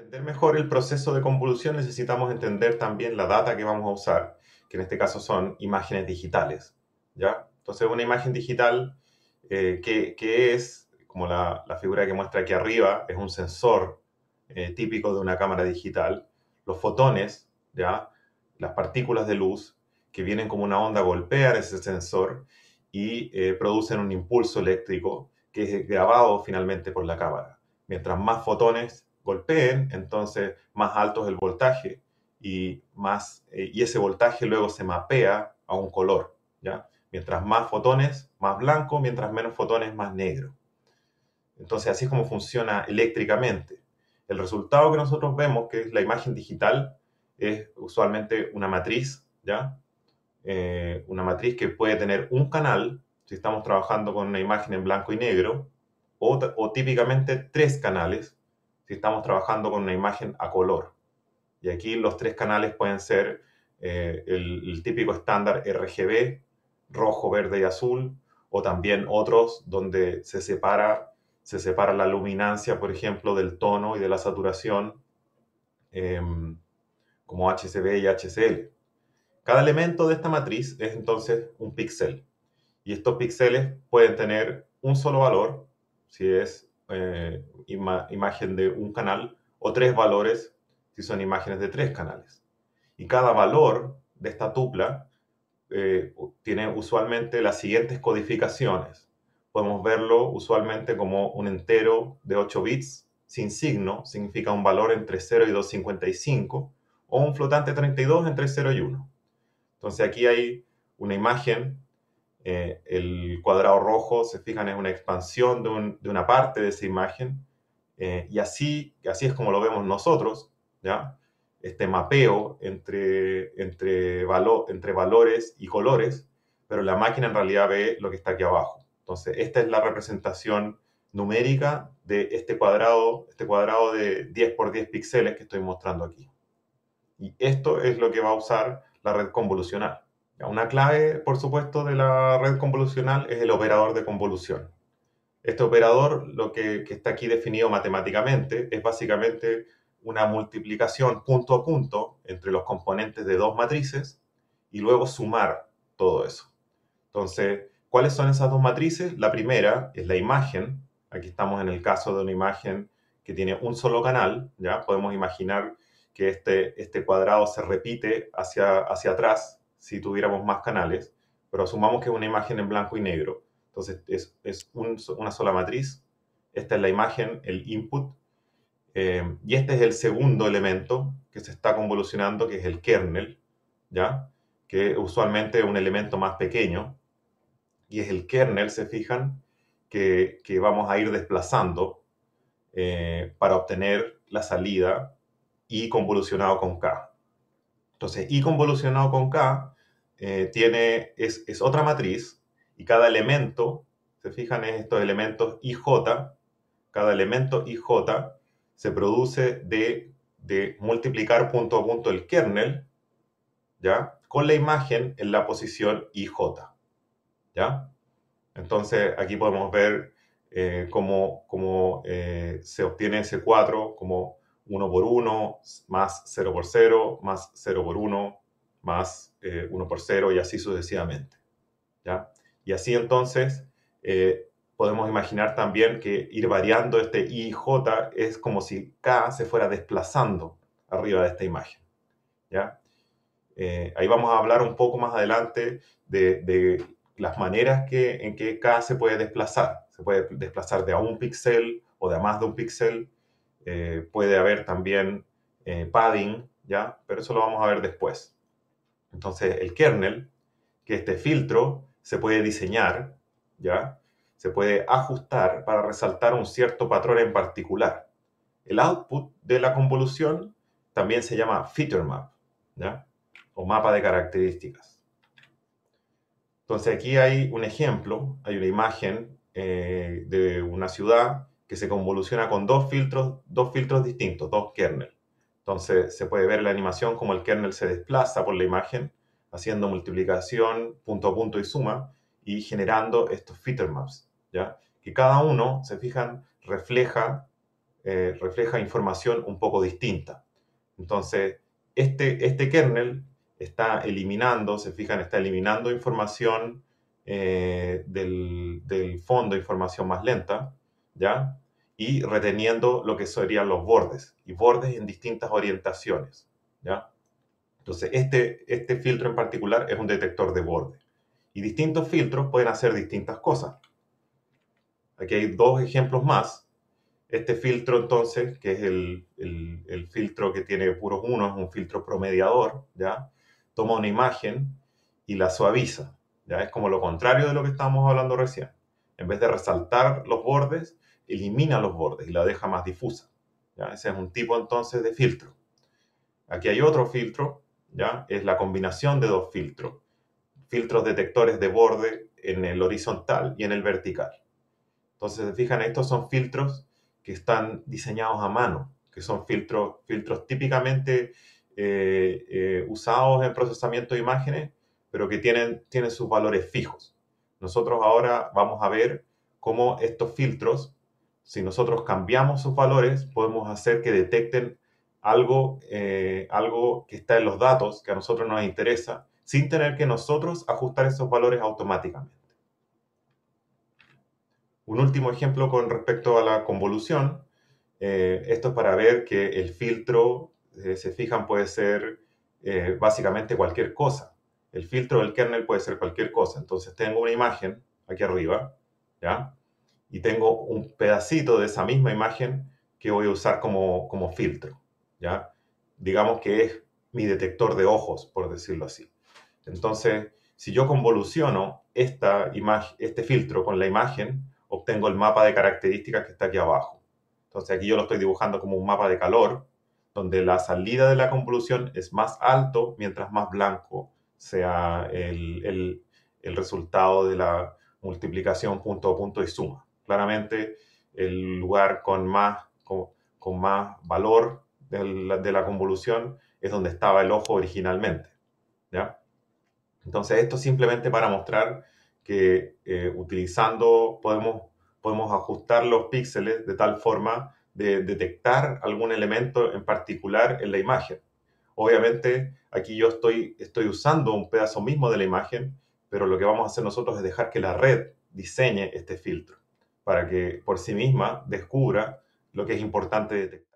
entender mejor el proceso de convolución necesitamos entender también la data que vamos a usar, que en este caso son imágenes digitales. ¿ya? Entonces, una imagen digital eh, que, es, como la, figura que muestra aquí arriba, es un sensor eh, típico de una cámara digital. Los fotones, ¿ya? las partículas de luz que vienen como una onda golpean golpear ese sensor y eh, producen un impulso eléctrico que es grabado finalmente por la cámara. Mientras más fotones golpeen, entonces más alto es el voltaje y, más, eh, y ese voltaje luego se mapea a un color. ¿ya? Mientras más fotones, más blanco, mientras menos fotones, más negro. Entonces así es como funciona eléctricamente. El resultado que nosotros vemos, que es la imagen digital, es usualmente una matriz, ¿ya? Eh, una matriz que puede tener un canal, si estamos trabajando con una imagen en blanco y negro, o, o típicamente tres canales, si estamos trabajando con una imagen a color. Y aquí los tres canales pueden ser eh, el, típico estándar RGB, rojo, verde y azul, o también otros donde se separa, se separa la luminancia, por ejemplo, del tono y de la saturación, em, como HCB y HCL. Cada elemento de esta matriz es entonces un píxel. Y estos píxeles pueden tener un solo valor, si es eh, imagen de un canal o tres valores si son imágenes de tres canales. Y cada valor de esta tupla eh, tiene usualmente las siguientes codificaciones. Podemos verlo usualmente como un entero de 8 bits sin signo, significa un valor entre 0 y 255, o un flotante 32 entre 0 y 1. Entonces aquí hay una imagen eh, el cuadrado rojo, se fijan, es una expansión de, una parte de esa imagen. Eh, y así, así es como lo vemos nosotros, ¿ya? Este mapeo entre, entre, valores y colores, pero la máquina en realidad ve lo que está aquí abajo. Entonces, esta es la representación numérica de este cuadrado, este cuadrado de 10 por 10 píxeles que estoy mostrando aquí. Y esto es lo que va a usar la red convolucional. Una clave, por supuesto, de la red convolucional es el operador de convolución. Este operador, lo que, está aquí definido matemáticamente, es básicamente una multiplicación punto a punto entre los componentes de dos matrices y luego sumar todo eso. Entonces, ¿cuáles son esas dos matrices? La primera es la imagen. Aquí estamos en el caso de una imagen que tiene un solo canal. ¿ya? Podemos imaginar que este, este cuadrado se repite hacia atrás si tuviéramos más canales, pero asumamos que es una imagen en blanco y negro. Entonces es, una sola matriz, esta es la imagen, el input, eh, y este es el segundo elemento que se está convolucionando, que es el kernel, ¿ya? que usualmente es un elemento más pequeño, y es el kernel, se fijan, que, vamos a ir desplazando eh, para obtener la salida y convolucionado con K. Entonces, y convolucionado con K eh, tiene, es, otra matriz y cada elemento, se fijan en estos elementos IJ, cada elemento IJ se produce de, de multiplicar punto a punto el kernel, ¿ya? Con la imagen en la posición IJ, ¿ya? Entonces aquí podemos ver eh, cómo, eh, se obtiene ese 4 como 1 por 1, más 0 por 0, más 0 por 1, más 1 eh, por 0 y así sucesivamente. Y así entonces eh, podemos imaginar también que ir variando este I J es como si K se fuera desplazando arriba de esta imagen. ¿ya? Eh, ahí vamos a hablar un poco más adelante de, las maneras que, en que K se puede desplazar. Se puede desplazar de a un píxel o de a más de un píxel. puede haber también padding, ¿ya? Pero eso lo vamos a ver después. Entonces, el kernel, que este filtro se puede diseñar, ¿ya? Se puede ajustar para resaltar un cierto patrón en particular. El output de la convolución también se llama feature map, ¿ya? O mapa de características. Entonces, aquí hay un ejemplo, hay una imagen eh, de una ciudad que se convoluciona con dos filtros, dos filtros distintos, dos kernels. Entonces se puede ver la animación como el kernel se desplaza por la imagen, haciendo multiplicación, punto a punto y suma, y generando estos feature maps, ¿ya? Que cada uno, se fijan, refleja, eh, refleja información un poco distinta. Entonces, este, este kernel está eliminando, se fijan, está eliminando información eh, del, del, fondo, información más lenta, ¿ya? y reteniendo lo que serían los bordes y bordes en distintas orientaciones. ¿ya? Entonces, este, este filtro en particular es un detector de bordes. y distintos filtros pueden hacer distintas cosas. Aquí hay dos ejemplos más. Este filtro entonces, que es el, filtro que tiene puros es un filtro promediador, ¿ya? toma una imagen y la suaviza. ¿ya? Es como lo contrario de lo que estábamos hablando recién. En vez de resaltar los bordes, elimina los bordes y la deja más difusa. Ese es un tipo entonces de filtro. Aquí hay otro filtro, ¿ya? es la combinación de dos filtros. Filtros detectores de borde en el horizontal y en el vertical. Entonces, fijan, estos son filtros que están diseñados a mano, que son filtros, filtros típicamente eh, eh, usados en procesamiento de imágenes, pero que tienen, tienen sus valores fijos. Nosotros ahora vamos a ver cómo estos filtros si nosotros cambiamos sus valores, podemos hacer que detecten algo, eh, algo que está en los datos que a nosotros nos interesa, sin tener que nosotros ajustar esos valores automáticamente. Un último ejemplo con respecto a la convolución. Eh, esto es para ver que el filtro, eh, se fijan, puede ser básicamente cualquier cosa. El filtro del kernel puede ser cualquier cosa. Entonces tengo una imagen aquí arriba, ¿ya? y tengo un pedacito de esa misma imagen que voy a usar como, filtro, ¿ya? Digamos que es mi detector de ojos, por decirlo así. Entonces, si yo convoluciono esta este filtro con la imagen, obtengo el mapa de características que está aquí abajo. Entonces, aquí yo lo estoy dibujando como un mapa de calor, donde la salida de la convolución es más alto mientras más blanco sea el, el resultado de la multiplicación punto a punto y suma claramente el lugar con más, con, más valor de la, convolución es donde estaba el ojo originalmente. ¿ya? Entonces, esto simplemente para mostrar que eh, utilizando podemos, podemos ajustar los píxeles de tal forma de detectar algún elemento en particular en la imagen. Obviamente, aquí yo estoy, estoy usando un pedazo mismo de la imagen, pero lo que vamos a hacer nosotros es dejar que la red diseñe este filtro para que por sí misma descubra lo que es importante detectar.